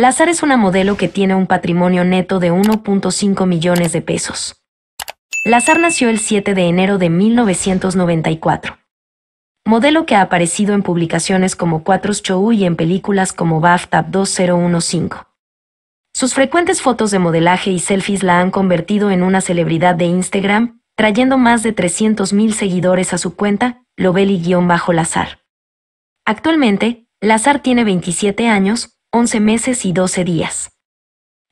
Lazar es una modelo que tiene un patrimonio neto de 1.5 millones de pesos. Lazar nació el 7 de enero de 1994. Modelo que ha aparecido en publicaciones como Cuatro Show y en películas como BAFTAP 2015. Sus frecuentes fotos de modelaje y selfies la han convertido en una celebridad de Instagram, trayendo más de 300.000 seguidores a su cuenta, Lobeli-Lazar. Actualmente, Lazar tiene 27 años, 11 meses y 12 días.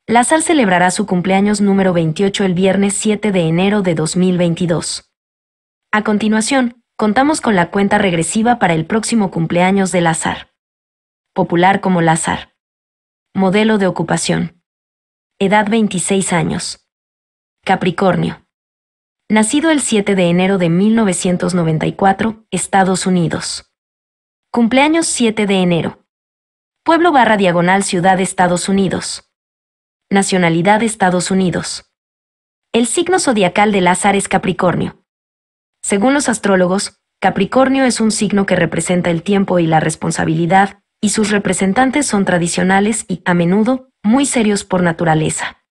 Lazar celebrará su cumpleaños número 28 el viernes 7 de enero de 2022. A continuación, contamos con la cuenta regresiva para el próximo cumpleaños de Lazar. Popular como Lazar. Modelo de ocupación. Edad 26 años. Capricornio. Nacido el 7 de enero de 1994, Estados Unidos. Cumpleaños 7 de enero pueblo barra diagonal ciudad Estados Unidos. Nacionalidad Estados Unidos. El signo zodiacal de Lázaro es Capricornio. Según los astrólogos, Capricornio es un signo que representa el tiempo y la responsabilidad, y sus representantes son tradicionales y, a menudo, muy serios por naturaleza.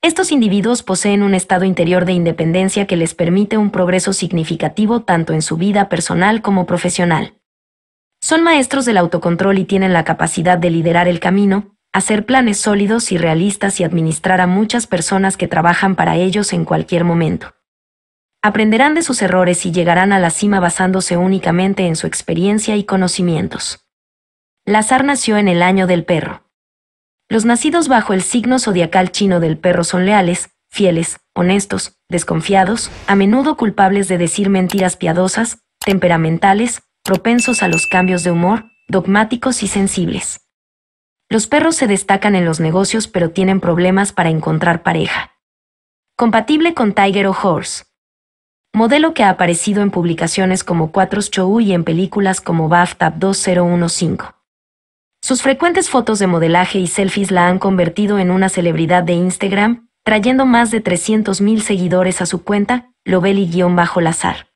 Estos individuos poseen un estado interior de independencia que les permite un progreso significativo tanto en su vida personal como profesional. Son maestros del autocontrol y tienen la capacidad de liderar el camino, hacer planes sólidos y realistas y administrar a muchas personas que trabajan para ellos en cualquier momento. Aprenderán de sus errores y llegarán a la cima basándose únicamente en su experiencia y conocimientos. Lazar nació en el año del perro. Los nacidos bajo el signo zodiacal chino del perro son leales, fieles, honestos, desconfiados, a menudo culpables de decir mentiras piadosas, temperamentales, propensos a los cambios de humor, dogmáticos y sensibles. Los perros se destacan en los negocios pero tienen problemas para encontrar pareja. Compatible con Tiger o Horse. Modelo que ha aparecido en publicaciones como Cuatros Chou y en películas como BAFTAP 2015. Sus frecuentes fotos de modelaje y selfies la han convertido en una celebridad de Instagram, trayendo más de 300.000 seguidores a su cuenta, bajo lazar